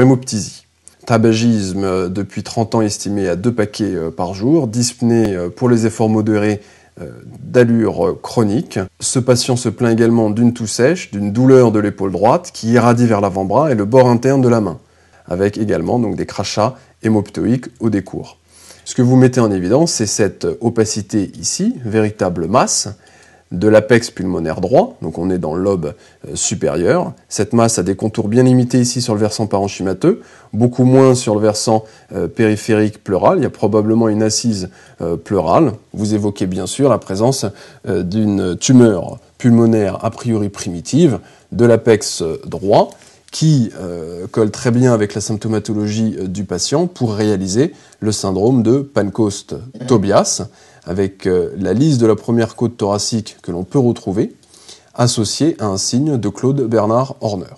Hémoptysie, Tabagisme euh, depuis 30 ans estimé à 2 paquets euh, par jour, dyspnée euh, pour les efforts modérés d'allure chronique. Ce patient se plaint également d'une toux sèche, d'une douleur de l'épaule droite qui irradie vers l'avant-bras et le bord interne de la main, avec également donc des crachats hémoptoïques au décours. Ce que vous mettez en évidence, c'est cette opacité ici, véritable masse, de l'apex pulmonaire droit, donc on est dans le lobe euh, supérieur. Cette masse a des contours bien limités ici sur le versant parenchymateux, beaucoup moins sur le versant euh, périphérique pleural. Il y a probablement une assise euh, pleurale. Vous évoquez bien sûr la présence d'une tumeur pulmonaire a priori primitive de l'apex droit qui colle très bien avec la symptomatologie du patient pour réaliser le syndrome de Pancoast-Tobias avec euh, la liste de la première côte thoracique que l'on peut retrouver, associée à un signe de Claude Bernard Horner.